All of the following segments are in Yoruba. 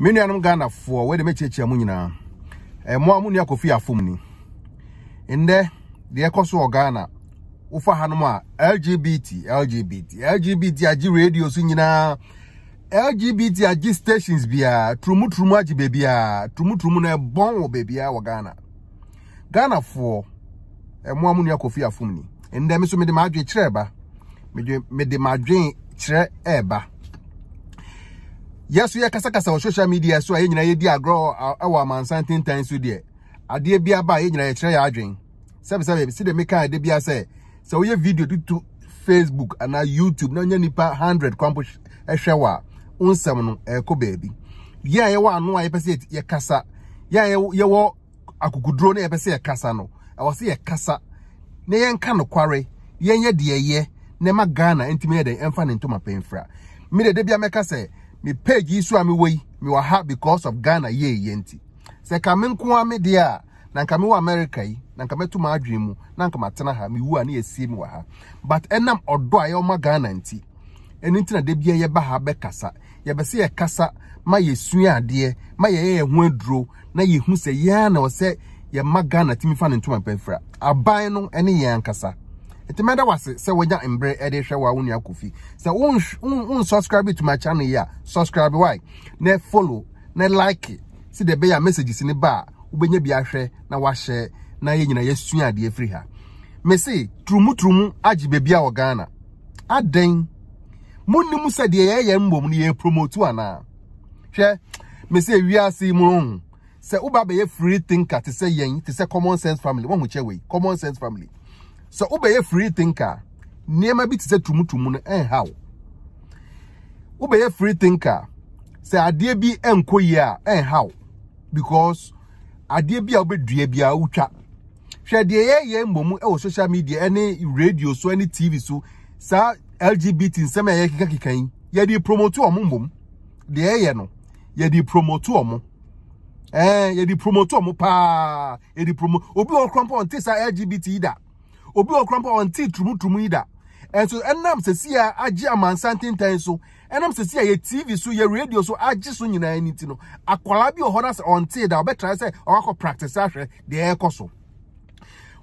me nuanom ghanafoɔ wɔde mɛkyiakyia mu nyinaa ɛmoa mu nua kofi afom ni ndɛ deɛ ɛkɔ so wɔ ghana wofa a lgbt lgbt lgbt agye radio so nyinaa lgbt agye stations biara turumuturumu agye beebiara turumuturumu na ɛbɔn wɔ beebiara gana ghana ghanafoɔ ɛmoa mu nua kofi afom ni ndɛ mi me mede m'adwe kyerɛ ɛba mede mede m'adwe kyerɛ ɛɛba yɛso yɛkasakasa wɔ social media so a yɛn nyinaa yɛdi agorɔ wɔ amansan tentan so deɛ adeɛ bi aba a yɛn nyinaa yɛkyerɛ yɛ adwen sɛbisɛbi si de mi kan de bi asɛ sɛ woyɛ video tutu facebook anaa youtube na onye nipa hundred kwampo ɛhwɛ wɔ a nsɛm no ɛkɔ baabi yɛn a yɛwɔ ano a yɛpɛ sɛ yɛkasa yɛn a yɛwɔ akukuduro na yɛpɛ sɛ yɛkasa no ɛwɔ sɛ yɛkasa na yɛnka nokware yɛnyɛ deɛ yɛ na ɛma ghana ntumi yɛ dɛ ɛmfa ne ntoma pɛnfra mmiri de bi a sɛ me page yi so a mewɔ yi mewɔ ha because of ghana yie yie nti sɛ ka me nko a me deɛ a na nka mewɔ america yi na nka mɛto m'adwene mu na nka matena ha mewu a ne yɛsie me wɔ ha but ɛnam ɔdɔ a yɛwɔ ma ghana nti ɛno nti na da bia yɛba ha bɛkasa yɛbɛsɛ yɛkasa ma yɛsua adeɛ ma yɛyɛ yɛn ho aduro na yɛhu sɛ yɛn a na ɔsɛ yɛma ghana tumi fa ne ntoma mpɛmfra aban no ne yɛn ankasa nti mɛda wase sɛ wagya mberɛ ɛde hwɛ wa wo nua un sɛ wonsubscribe to my channel yi subscribe why na follow na like si de ya a messages ba a wobɛnya bi ahwɛ na wahyɛ na yɛ nyina yɛsua ha mese turumuturumu agye baabi a wɔ ghana adɛn monnim sɛ deɛ yɛyɛ mmom no promotu anaa hwɛ mese wiase yi mu ohu sɛ woba bɛyɛ free thinker sɛ wobɛyɛ free thinker nneɛma bi te sɛ tumutumu no ɛnha wo wobɛyɛ free thinker sɛ adeɛ bi ɛnkɔ yie a ɛnha wo because adeɛ bi a wobɛdua bi a wotwa hwɛ deɛ yɛyɛ mmom ɛwɔ social media ɛne radio so ɛne tv so saa lgbt nsɛm a yɛkeka keka yi yɛde promote wɔn mmom deɛ yɛyɛ no yɛde promote wɔn ɛɛ yɛde promote wɔn paa yɛde promote obi wɔ korɔmpɔn te saa lgbt yi da obi wɔ kurampa ɔnti turumuturumu yi da ɛnso ɛnam sɛsi a agye amansantenten so ɛnam sɛsi a yɛ tv so yɛ radio so agye so nyinaa ni ti no akwaraa bi wɔ hɔ na sɛ ɔnti da ɔbɛtra sɛ ɔkakɔ practice ahwɛ deɛ ɛkɔ so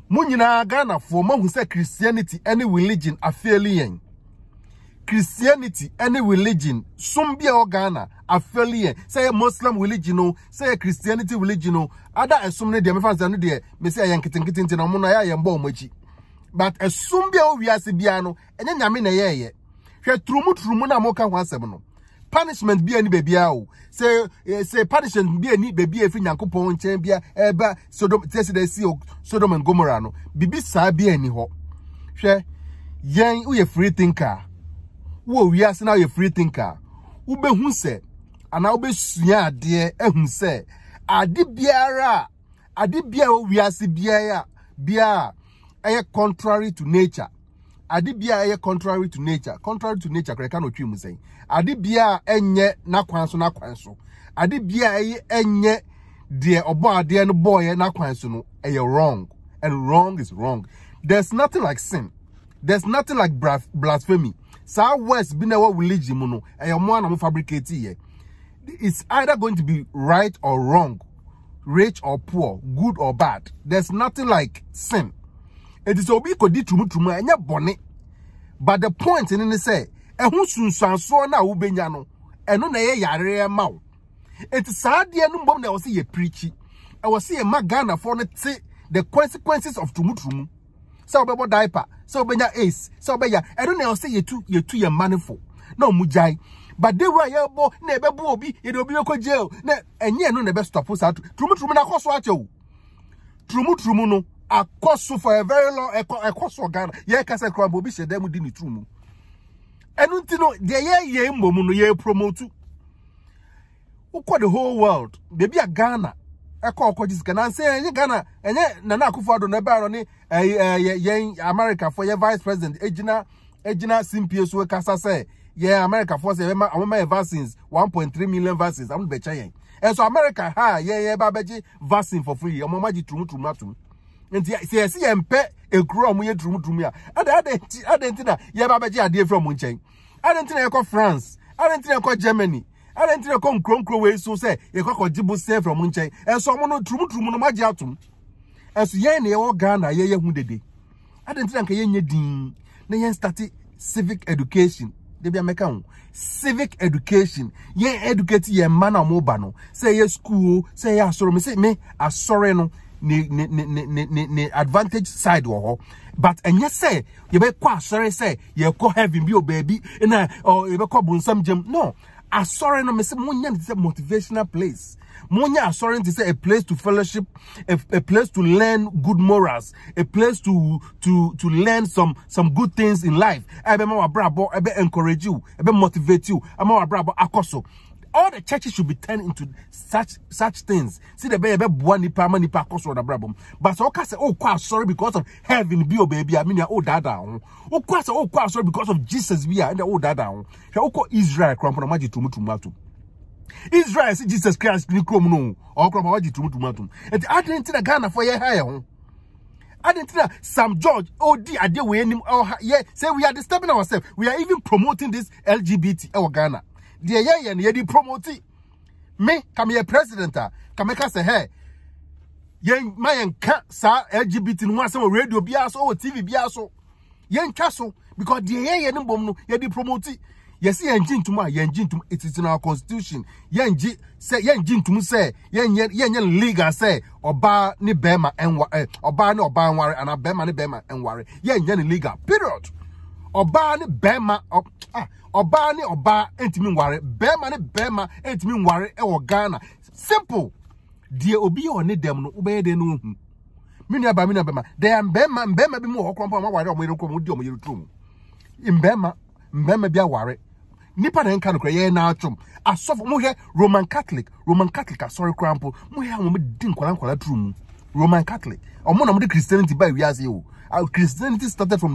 mo nyinaa ghanafoɔ mahu sɛ christianity ne religion afeeli yɛn christianity ne religion som bi a ɛwɔ ghana afeeli yɛn sɛ yɛ muslim religion o sɛ yɛ christianity religion o ada ɛsom no deɛ mefa nsɛ no deɛ mesi a yɛn nketenkete nti na ɔmo no ayɛ a yɛn ɔmo akyi but esum bi a owiase biara no ɛnyɛ nyame na ɛyɛɛyɛ hwɛ turumu turumu na moka ho asɛm no punishment bi ani beebi o sɛ eh, sɛ punishment bi ani beebi a efi nyankopɔn nkyɛn bi a ɛɛba sodom tɛsi dɛ si sodom and gomora no bibi saa bi ani hɔ hwɛ yɛn woyɛ free thinker wo wiase na woyɛ free thinker wobɛhu ana anaa wobɛsua adeɛ ehu sɛ ade biara ade biara wiase ya bia. Aye, contrary to nature ade bia aye contrary to nature contrary to nature kɔrɛ ka na otwi mu sɛn ade bia ɛnyɛ n'akwan so n'akwan so ade bia aye enye deɛ ɔbɔ adeɛ no bɔɔyɛ n'akwan so no ɛyɛ wrong and wrong is wrong there's nothing like sin there's nothing like blasphemy saa words bi na ɛwɔ religion mu no ɛyɛ ɔmo anam fabricate yɛ it's either going to be right or wrong rich or poor good or bad there's nothing like sin. It is obi kodi tumu tumu anya bone. But the point in ne say ɛho sunsuansoɔ no a wobɛnya no ɛno na ɛyɛ yareɛ ma wo ɛti saa adeɛ no mbom na ɛwɔ sɛ yɛ pirikyi ɛwɔ sɛ yɛma ghanafoɔ no te the consequences of tumutumu sɛ wobɛbɔ diaper sɛ wobɛnya ace sɛ wobɛya ɛno na ɛwɔ sɛ yɛtu yɛtu yɛ mma no fo na ɔmu gyae but de wura yɛbɔ na ɛbɛbu obi yɛde obi bɛkɔ jail na ɛnyɛ ɛno na ɛbɛstɔpo saa tumutumu na akɔ so akyɛ wo tumutumu no akɔso for a very long ɛkɔ ghana yɛ kasa kura obi di ne mu ti no deɛ yɛ yɛ mbɔmu no yɛ promote the whole world beebi a ghana ɛkɔ ɔkɔ gyi sika nansi ɛnyɛ ghana ɛnyɛ nana akufo ado na ɛbɛn ano ne eh, eh, yɛn america vice president egyina egyina simpie kasa sɛ yɛ america fo sɛ yɛbɛma wɔn vaccines one million vaccines nti sɛ yɛsi yɛn mpɛ ekuro a ɔmo yɛ durumudurumu a ada ada nti ada nti na yɛba abɛgye adeɛ firi ɔmo nkyɛn ada nti na yɛkɔ france ada nti na yɛkɔ germany ada nti na yɛkɔ nkuro nkuro wei so sɛ yɛkɔ akɔ gye bosia firi ɔmo nkyɛn ɛnso ɔmo no durumudurumu no magye atom ɛnso yɛn na yɛwɔ ghana yɛyɛ hu dede ada nti na nka yɛnyɛ din na yɛn start civic education debi ameka ho civic education yɛn educate yɛn mma na ɔmo ba no sɛ ɛyɛ school sɛ ɛyɛ asɔrɔ mi sɛ mi asɔre no ne ne ne ne ne ne ne advantage side wɔ hɔ but ɛnyɛ sɛ yɛbɛkɔ asɔre sɛ yɛkɔ heaven bi o baabi ɛna ɔ yɛbɛkɔ bonsam gyam no asɔre no mesi say nya is a motivational place mo nya asɔre ti sɛ a place to fellowship a, a place to learn good morals a place to to to learn some some good things in life I ɛbɛ ma wa I be encourage you ɛbɛ motivate you ɛma wa brabɔ akɔ so all the churches should be turned into such such things. See the baby boy nipa man nipa cause on the brabum. But so okay say oh kwa sorry because of heaven be your oh, baby. I mean oh dada oh. Oh kwa say oh kwa sorry because of Jesus be and oh dada He She oh, oh Israel cramp on magic tumu tumu atu. Israel see Jesus Christ ni krom no. Oh cramp on magic tumu tumu atu. And I didn't think Ghana for your hair oh. I didn't think Sam George, oh, dear, I did we any, oh, yeah, say we are disturbing ourselves. We are even promoting this LGBT, our Ghana. deɛ yɛyɛ no yɛde promote me ka meyɛ president a ka meka sɛ hɛ yɛn ma yɛnka saa lgbt no ho asɛm wɔ radio biara so wɔ tv biara so yɛntwa so because deɛ yɛyɛ no mbom no yɛde promote yɛsi yɛn gye ntum a yɛn gye ntum it is in our constitution yɛn gye sɛ yɛn gye ntum sɛ yɛn yɛ yɛn yɛ legal sɛ ɔbaa ne bɛrima ɛnwa ɛ ɔbaa ne ɔbaa nware anaa bɛrima ne bɛrima ɛnware yɛn yɛ ne legal period. ọbaa ne bɛrima ɔbaa ne ɔbaa ntumi nware bɛrima ne bɛrima ntumi nware wɔ ghana simple deɛ obi yɛ ɔne dɛm no wobɛyɛ dɛm no ohu minu nua baa mi nua mbɛrima mbɛrima bi mu wɔ ɔkɔrɔ mpɔ ɔmo aware ɔmo yɛrɛ kɔn mu di ɔmo mu mbɛrima mbɛrima bi aware nipa na nka nokora yɛn nan asɔfo mo roman catholic roman catholic asɔre kora mpo mo di roman catholic ɔmo na mo de christianity ba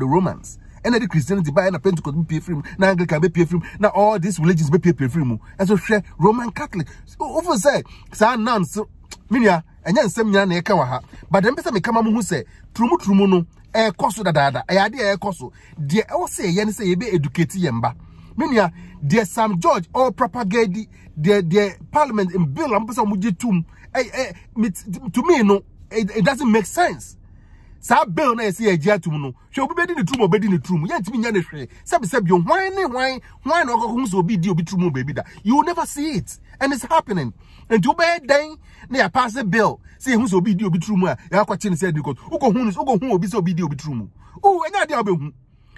romans. ɛna de christianity ba ɛna pentecost bi pie firi na anglican bi pie firi na all these religions bi pie pie firi mu ɛso hwɛ roman catholic ofo sɛ saa nan so minia ɛnyɛ nsɛm nyinaa na ɛka wɔ ha but ɛn pɛsɛ mekama mo ho sɛ turumuturumu no ɛɛkɔ eh, so dadaada ɛyɛ eh, adeɛ eh, ɛɛkɔ so deɛ ɛwɔ sɛ ɛyɛ no sɛ yɛbɛ educate yɛn ba minia deɛ sam george ɔwɔ oh, propagate deɛ deɛ parliament bill a mo pɛsɛ mo gye tum ɛɛ ɛ to me no it doesn't make sense saa bill na yɛsɛ yɛgye atom no hwɛ obi bɛdi ne turum obɛdi ne turum yɛntumi nya ne hwee sɛbisɛbio hwan ne hwan hwan na ɔkɔkɔ hu sɛ obi di obi turum baabi da you will never see it and it's happening nti wobɛyɛ dɛn na yɛpaase bill sɛ yɛhu sɛ obi di obi turum a yɛakɔkye ne sɛ ɛdi kɔt wokɔhu no wokɔhu obi sɛ obi di obi turum oo ɛnyɛ adeɛ a wobɛhu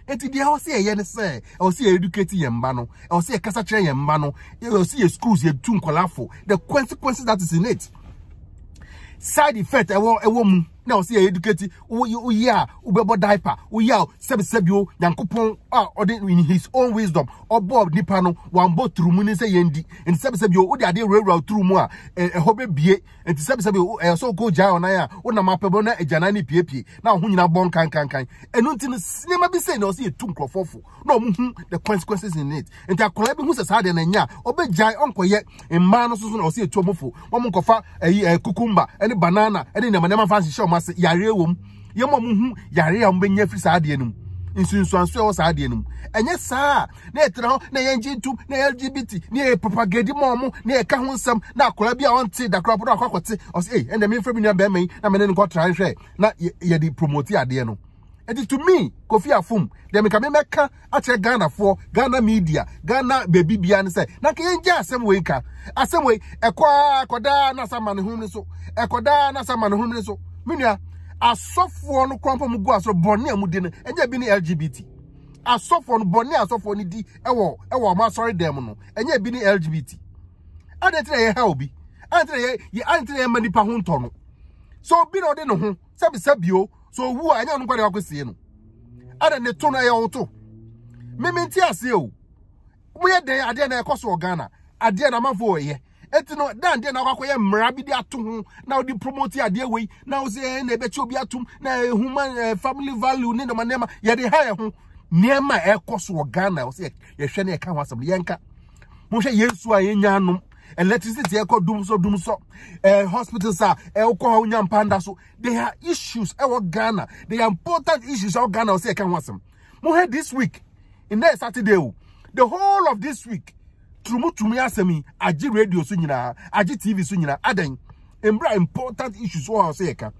nti deɛ ɛwɔ sɛ yɛyɛ ne sɛ ɛwɔ sɛ yɛeducate yɛn mba no ɛwɔ sɛ yɛkasa kyerɛ yɛn mba no ɛwɔ sɛ yɛ schools yɛtu nkɔlafo the consequences that is in it side effect ɛwɔ ɛwɔ mu na ɔsi yɛ educate woyi a wobɛbɔ diaper woyi a sɛbisɛbi o nyankopɔn a ɔde in his own wisdom ɔbɔ nipa no wambɔ turu mu ne sɛ yɛn di nti sɛbisɛbi o wode adeɛ wurawura turu mu a ɛhɔ bɛbie nti sɛbisɛbi o ɛyɛ sɛ ɔkɔ gyaa ɔnan a wonam apɛbɔ na agyanan ne piepie na ɔho nyinaa bɔ nkankankan ɛnu nti no nneɛma bi sɛ na ɔsi yɛ tu nkurɔfoɔ fo na ɔmo hu the consequences in it nti akɔla bi hu sɛ saa deɛ na nya ɔbɛgyaa ɔnkɔyɛ mmaa no soso na ɔsi yɛ tu ɔmo fo wɔn mo nkɔfa ɛyi ɛɛ kukumba ɛne banana ɛne nneɛma nneɛma fa nhyehyɛ ɔmo ọmasị yara ewo m ya ma m hụ yara ya ọmụmụ nyefe saa dị enu m nsu nsu ansu saa saa na-etena na enye gye na yɛn lgbt na yɛ na yɛka ho nsɛm na akɔla bi a ɔnte da bɔ na akɔ akɔte ɔsɛ ee ɛnna na mɛ ne ne na promote adeɛ no eti to me kofi afom deɛ meka mi mɛka ghana media ghana baby bia ne sɛ na ka yɛn ka asɛm wei na ne menua asɔfoɔ no korampa mu gu asoro bɔne a mu di no ɛnyɛ bi ne lgbt asɔfoɔ no asɔfoɔ no di ɛwɔ ɛwɔ ɔmo asɔre dɛm no ɛnyɛ bi ne lgbt adeɛ ti na yɛ ha obi adeɛ ti na yɛ ma nipa ho ntɔ no so obi na ɔde ne ho sɛbi sɛbi o so owu a ɛnyɛ ɔno nkwa de sie no ne to no ɛyɛ ɔto ti o mo yɛ adeɛ na ɛkɔ so wɔ ghana adeɛ na eti no dan de na kwakwa ye mmara bi de ato ho na wo di promote ade wei na wo se eh, na ebechi obi atom na eh, human eh, family value ne no manema ye de ha ye ho nema ekoso wo Ghana wo se ye hwe na ye ka ho ye nka mo hwe Yesu a ye nya anom electricity ekɔ dum so dum so eh, hospitals a ɛwokɔ hɔ wonya so they are issues ɛwɔ ghana they are important issues ɛwɔ ghana ɔsɛ ɛka ho asɛm mohɛ this week in that saturday oh, the whole of this week turumutumi asɛm yi agye radio so nyinaa agye tv so nyinaa adan mbra important issues wɔ hɔ sɛ yɛka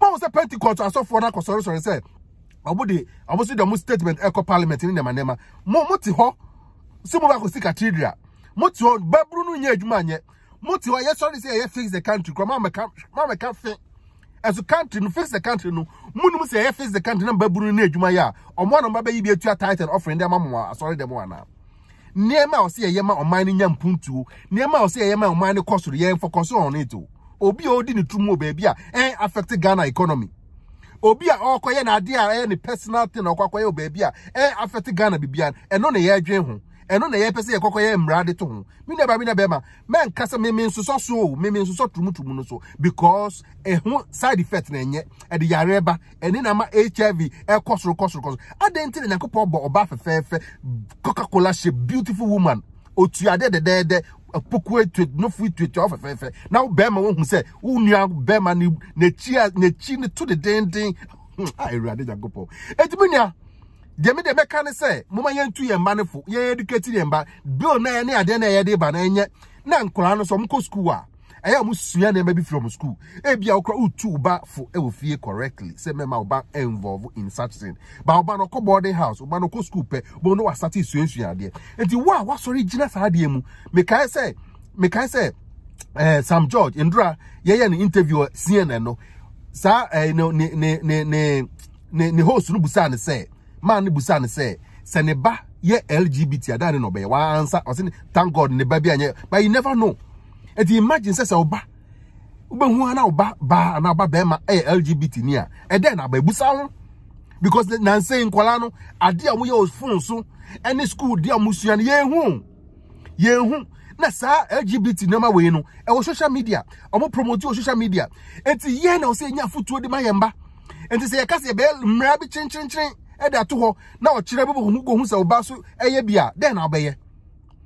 bɔn sɛ pentikɔt asɔfoɔ no akɔsɔresɔre sɛ ɔmo de ɔmo so de ɔmo statement ɛkɔ parliament ne nɛma nɛma mo mo te hɔ si mo baako si katidra mo te hɔ baburu no nye. adwuma nyɛ mo te hɔ yɛsɔre sɛ yɛyɛ fix the country kora maamɛka maamɛka fe ɛso country no fix the country no Mo nim sɛ yɛyɛ fix the country na baburu no nyɛ adwuma yɛ a ɔmo anam ba bɛyi bi etua title offering de ama mo asɔre dɛm wɔ anaa. nneɛma a ɔsi yɛyɛ ma ɔman no nya mpuntuo nneɛma a ya yɛyɛ ma ɔman no kɔ soro yɛn fɔkɔ ɔno eto obi a odi ne turumu baabi a ɛn economy obi a ɔkɔ yɛ n'adeɛ a ɛyɛ ne personal thing ɔkɔ akɔ yɛ baabi a ɛn affect ghana bibiara ɛno na ɛno na yɛpɛ sɛ yɛkɔkɔ yɛ mmara de to ho me nua baabi na bɛrima mɛnka sɛ meme nsosɔ so o meme nsosɔ turumutumu no so because ɛho e side effect na ɛnyɛ ɛde e yare ba ɛne na ma hiv ɛkɔ e soro kɔ soro kɔ soro adan ti na nyankopɔn bɔ ɔbaa fɛfɛɛfɛ coca cola hyɛ beautiful woman otuade dɛdɛɛdɛ apokuo etu nufu etu etu ɔfɛfɛɛfɛ na bɛrima wohu sɛ wo nua bɛrima n'ekyi n'ekyi ne to de denden hmm, ah ewurade nyankopɔn etumi nua deɛ mi deɛ mɛka ne sɛ moma yɛn tu yɛn mba ne fo yɛn educate yɛn mba bill na yɛ ne adeɛ na yɛ de ba na yɛnyɛ na nkɔla no so ɔmo kɔ sukuu a ɛyɛ ɔmo sua nneɛma bi firi ɔmo sukuu ebi a okura utu ɔba fo ɛwɔ fie correctly sɛ mɛma ɔba involve in such thing ba ɔba no ɔkɔ boarding house ɔba no ɔkɔ sukuu pɛ bɔn no wasate suasua adeɛ nti wo a wasɔre gyina saa adeɛ mu mekae sɛ mekae sɛ ɛɛ eh, sam george ndura yɛyɛ ne interview cnn no saa ɛɛ eh, ne ne ne ne ne ne host no busaa ne sɛ man no busa ne sɛ sɛ ne ba yɛ lgbt adan ne na ɔbɛyɛ wansa ɔsɛ thank god ne ba bi anyɛ but you never know ɛti imagine sɛ sɛ ɔba wobɛhu ana ɔba baa ana ɔba bɛrima ɛyɛ lgbt ni a ɛdɛn na aba ebusa ho because nansa yi nkɔla no ade a wɔyɛ fon so ɛne school de a wɔsua no yɛn ho yɛn ho na saa lgbt nneɛma wei no ɛwɔ social media ɔmo promote wɔ social media ɛti yɛn na ɔsɛ enya afutuo de ma yɛn ba ɛti sɛ yɛka sɛ yɛbɛyɛ mmira bi kyenkyenkyen ɛde ato hɔ na ɔkyerɛ bi bɔ hu sɛ ɔba so ɛyɛ bia dɛn na ɔbɛyɛ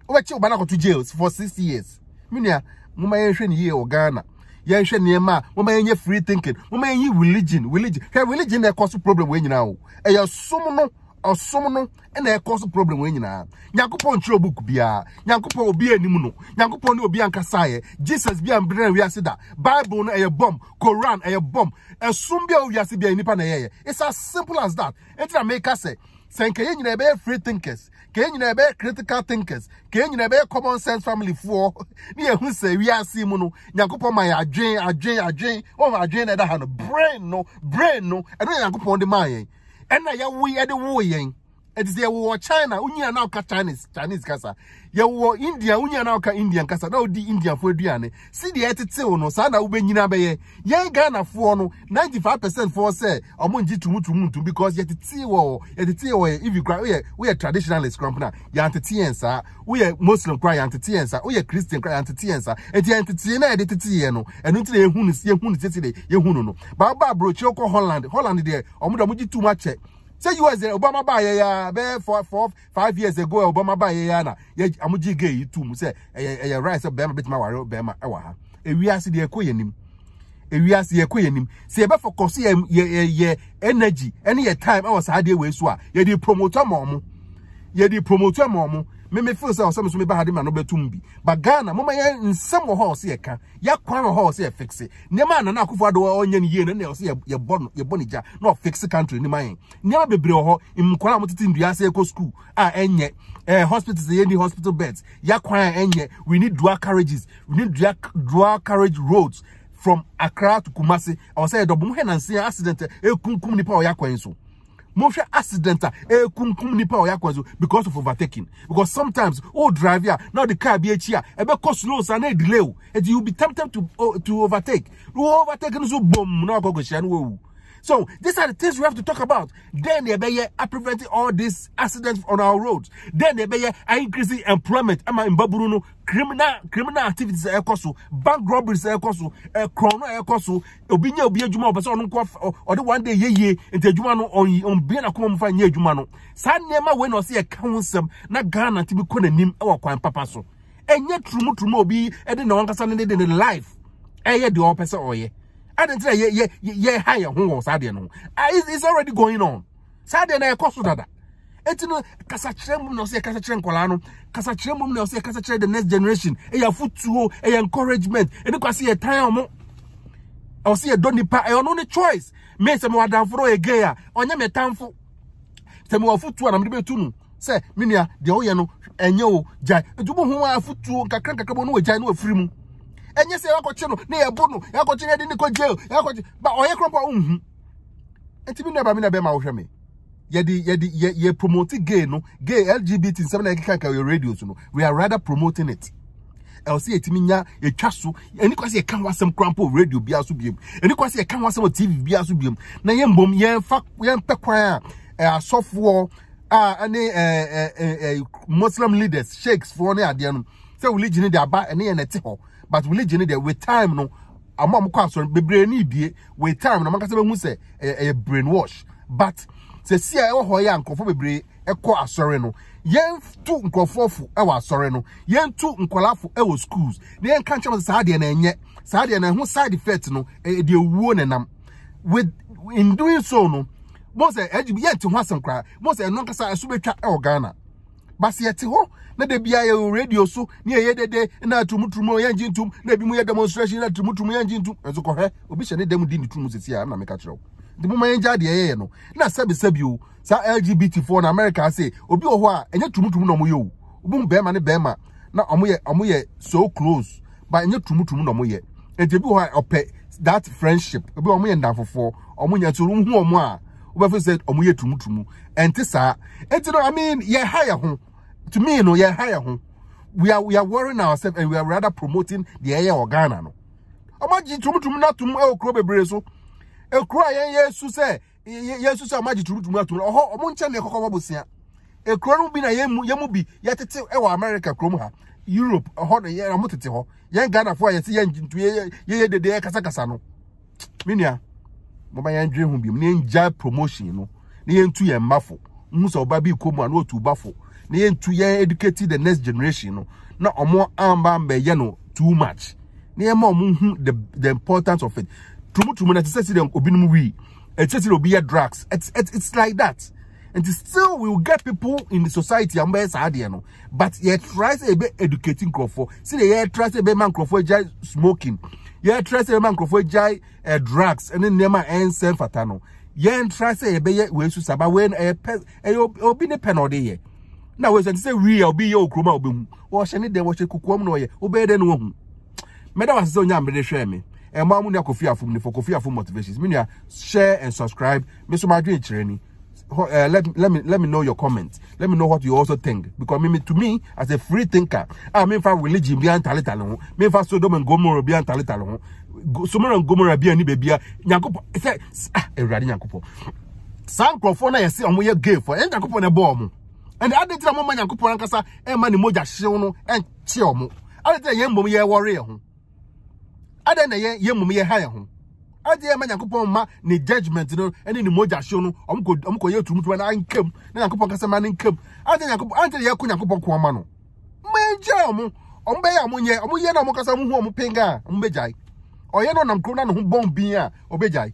ɔbɛkye ɔba no akɔto jails for six years minia moma yɛnhwɛ ne yie wɔ ghana yɛnhwɛ nneɛma a moma yɛnyɛ free thinking moma yɛnyi religion religion hwɛ religion na ɛkɔ so problem wɔ nyinaa o ɛyɛ som no ɔsom no na ɛkɔ so problem wɔn nyinaa nyankopɔn nkyerɛ book biara nyankopɔn obi anim no nyankopɔn ne obi ankasaeɛ jesus bi a mbere na wiase da bible no ɛyɛ bom koran ɛyɛ bom ɛsom bi a wiase bi a nipa na ɛyɛyɛ it's as simple as that eti na meka sɛ sɛ nka yɛn nyinaa ɛbɛyɛ free thinkers ka yɛn nyinaa ɛbɛyɛ critical thinkers ka yɛn nyinaa ɛbɛyɛ common sense family foɔ ne yɛn ho sɛ wiase mu no nyankopɔn ma yɛ adwen adwen adwen wɔn ma adwen na ɛda ha no brain no brain no ɛno yɛ nyankopɔn de maa yɛn. And I yɛwo at the yɛn ɛti sɛ yɛwɔ china wonyina na woka chinese chinese kasa yɛwɔ india wonyina na woka indian kasa na wodi si aduane sideɛ ɛtetew no saa na wobɛnyina bɛyɛ yɛn ghanafoɔ no five percent foɔ sɛ ɔmo ngye tumutumu ntum because yɛtetee wɔ yɛtetee wɔ yɛ ivi kora woyɛ woyɛ traditionalist kora mpona yɛntete yɛn saa woyɛ muslim kora yɛntete yɛn saa woyɛ christian kora yɛntete yɛn saa eti yɛntetee na yɛde tete yɛn no ɛno nti na yɛhu no yɛhu no siesie de yɛhu no no baaba aburokyi okɔ holland holland deɛ ɔmo de ɔmo gye tum akyɛ sɛ us obama baa yɛ yɛ bɛyɛ four four five years ago a obama baa yɛ yɛ na yɛ amugye gay yi tu mu sɛ ɛyɛ ɛyɛ right sɛ bɛrima bɛtuma aware bɛrima ɛwɔ ha ewiase deɛ ɛkɔ yɛ nim ewiase yɛ kɔ yɛ nim sɛ yɛ bɛfɔ kɔsi yɛ yɛ yɛ energy ɛne yɛ time ɛwɔ saa adeɛ wɔ esu a yɛ de promote ama ɔmo yɛ de promote ama ɔmo me me feel say osam so me ba hade ma no betum bi ba Ghana mama ye nsem wo ho se ye ka ya kwan ho se ye fix ne ma na na akufo ado onye ne ye ne ne se ye bɔ ye bɔ ne gya na fix country ne man ne ma bebre ho mkwara mo tete ndua se ekɔ school a ah, enye eh hospitals ye ni hospital beds ya kwan enye we need dual carriages we need dual, dual carriage roads from Accra to Kumasi or say do bom he na accident e eh, eh, kunkum nipa o oh, ya kwan so monhwɛ accident a ɛkunkum nipa a ɔyɛ akwa so because of overtaking because sometimes o drive a na ɔde car bi akyi a ɛbɛkɔ slow saa na ɛdelay o eti you be tempted to oh, to overtake o overtake no so bom na ɔkɔ kɔ hyia no wɔwu. So these are the things we have to talk about. Then they be are preventing all these accidents on our roads. Then they be are increasing employment. I'm in Baburuno. Criminal criminal activities are also bank robberies are also a corona eh, are also obinya obi adwuma obi or the one day ye ye into adwuma no on on bia na kwa mfa nye adwuma no saa nneema we na ɔse yɛ ka ho nsɛm na Ghana ti bi kɔ n'anim ɛwɔ kwan papa so ɛnyɛ turumuturu obi ɛde na wɔn kasa ne de ne life ɛyɛ deɛ ɔpɛ sɛ ɔyɛ adentina ye ye ye ha ye ho wɔ saa deɛ no ho ah, it's already going on saa deɛ na ɛkɔ so dada eti no kasakyerɛ mu na ɔsɛ kasakyerɛ nkɔlaa no kasakyerɛ mu na ɔsɛ kasakyerɛ the next generation ɛyɛ afutuo ɛyɛ encouragement ɛni kɔ ase yɛ tan ɔmo ɔsɛ yɛ dɔ nipa ɛyɛ ɔno ne choice mii sɛ mi wɔ adanforo yɛ gay a ɔnyɛ mi tanfo sɛ mi wɔ afutuo na mi de bɛ tu no sɛ mi nua deɛ ɔyɛ no ɛnyɛ eh, o gyae edumo eh, ho afutuo ah, nkakra oh, nkakra bɔ no wɔ eh, gyae no wɔ firi mu ɛnyɛ sɛ yɛakɔkye no na yɛbo no yɛakɔkye no yɛde ne kɔ jail yɛakɔkye ba ɔyɛ korɔpɔ nhu nti e bi nnuaba mi na bema wohwɛ me yɛde yɛde yɛ yɛ promote gay no gay lgbt nsɛm na yɛkeka ka radio radios no we are rather promoting it ɛwɔ sɛ yɛtumi nya yɛtwa so ɛni kwa sɛ yɛka ho asɛm radio biara so biam ɛni kwa sɛ yɛka ho tv biara so biam na yɛn mbom yɛnfa yɛnpɛ kwan a asɔfoɔ a ɛne ɛɛ ɛɛ muslim leaders sheikhs foɔ ne adeɛ no sɛ religion de aba ɛne yɛn na ɛte hɔ but religion there, with time no àmọ́ àmọ́ kọ́ asọ̀rọ̀ bebree ní ìbíye with time no àmọ́kásá bẹ́ẹ̀ hu sɛ ɛyɛ ɛyɛ brain wash but sɛsi a ɛwɔ hɔ yɛ a nkurɔfoɔ bebree ɛkɔ asɔre no yɛn tu nkurɔfoɔ fo ɛwɔ asɔre no yɛn tu nkɔlaa fo ɛwɔ schools na yɛn ka nkyɛn saa deɛ na ɛnyɛ saa deɛ na ɛho side effect no ɛyɛ e, e, deɛ owuo na nam with in doing so no mo sɛ ɛgye yɛn ti ho asɛm koraa mo sɛ ɛno eh, nkasa ɛso eh, betwa ɛwɔ eh, ghana basi yɛte hɔ na da biara yɛwɔ radio so ne yɛyɛ dede na atumutumu yɛngye ntum na ebi mu yɛ demonstration na atumutumu yɛngye ntum ɛso kɔhɛ obi hyɛ ne dɛm di ne tumu sisi a ɛna meka kyerɛ wo nti mo ma yɛngye adeɛ yɛyɛ no na sɛbisɛbi o saa lgbt foɔ na america ase obi wɔ hɔ a ɛnyɛ tumutumu na ɔmo yɛ o obi mu bɛrima ne bɛrima na ɔmo yɛ ɔmo yɛ so close ba ɛnyɛ tumutumu na ɔmo yɛ nti ebi wɔ hɔ a ɔpɛ that friendship obi wɔ ɔmo yɛ ndanfofoɔ ɔmo nyɛ so ohun ɔmo a wobɛfo sɛ ɔmo yɛ tumutumu ɛnte saa ɛnti no i mean yɛ ha yɛ ho to me no yɛ ha yɛ ho we are we are worrying ourselves and we are rather promoting the ɛyɛ wɔ ghana no ɔmo agye tumutumu n'atum ɛwɔ eh, kuro bebree so ekuro eh, a yɛn yɛ esu sɛ yɛ esu sɛ ɔmo agye tumutumu atum ɔhɔ ɔmo nkyɛn na ɛkɔkɔ bɔ bosia ekuro no bi na yɛn mu yɛn mu bi yɛtete ɛwɔ eh, america kurom ha europe ɛhɔ no yɛn ɔmo tete hɔ yɛn ghanafoɔ a yɛsi yɛn ntuntu yɛ yɛ dede yɛ kasakasa no menua mama yɛn dwe ho biom na yɛn gya promotion no na yɛn tu yɛn mma fo n sɛ ɔba bi kɔ mu a na otu ba fo na yɛn tu yɛn educate the next generation no na ɔmo amba mbɛyɛ no too much na yɛn ma ɔmo hu the the importance of it tumutumu na ti sɛ si dɛ obinom wi ɛti sɛ si dɛ obi yɛ drugs it's it's it's like that and still we will get people in the society and where sad you know but yet try to be educating crop for see the try to be man crop for just smoking yɛntra sɛ yɛma nkurɔfoɔ gyae eh, drugs ne nneɛma a ɛnsɛ mfata no yɛntra sɛ yɛbɛyɛ wei so saba wei no ɛyɛ pɛ ɛyɛ obi ne pɛ na ɔde yɛ na wei sɛ te sɛ wii a obi yɛ wɔ kurom a obɛhu wɔhyɛ ne dɛn wɔhyɛ kukuom na ɔyɛ wobɛyɛ dɛn no wahu mɛda wase sɛ onya amede hwɛ me ɛma mu ne akɔfi afom ne fɔ kɔfi afom motivations menua share and subscribe me so madwene kyerɛ ni uh, let, let me let me know your comments. Let me know what you also think. Because me, to me, as a free thinker, I ah, mean for religion beyond talent alone. Me for Sodom and Gomorrah be antalitalo. Sodom and Gomorrah be any baby. Nyakupo say ah, eradi eh, nyakupo. San krofo na yesi omo ye gay for. En eh, nyakupo na bo omo. And the other time I'm on nyakupo ankasa e eh, mani moja hyew no en che omo. Other thing ye mbom ye worry ye ho. Other na ye ye mbom ade yɛ ma nyankopɔn ma ne judgement no ne ne mogya hyew no ɔmkɔyɛ turumtuma no ankam na nyankopɔn kasa ma no nkam ante nyankopɔn ante ne yɛkɔ nyankopɔn ko ama no mmɛgyae ɔmo ɔmbɛyɛ a monyɛ ɔmoyɛ no ɔmokasa mohu ɔmo penga a ɔmbɛgyae ɔyɛ no ɔnam kuro no ne ho bɔn a ɔbɛgyae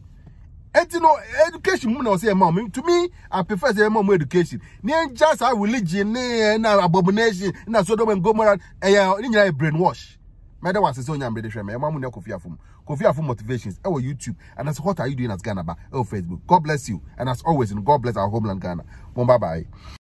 eti no education mu na ɔsɛ ɛma ɔmo to me i prefer sɛ ɛma na abomination na sodom and gomorrah ɛyɛ ne nyinaa yɛ mɛdɛ wase sɛ onya mbɛde hwɛ mɛ ɛma mu nɛ kofi afom kofi afom motivations ɛwɔ youtube and as what are you doing as ghana ba ɛwɔ facebook god bless you and as always god bless our homeland ghana mo bye bye.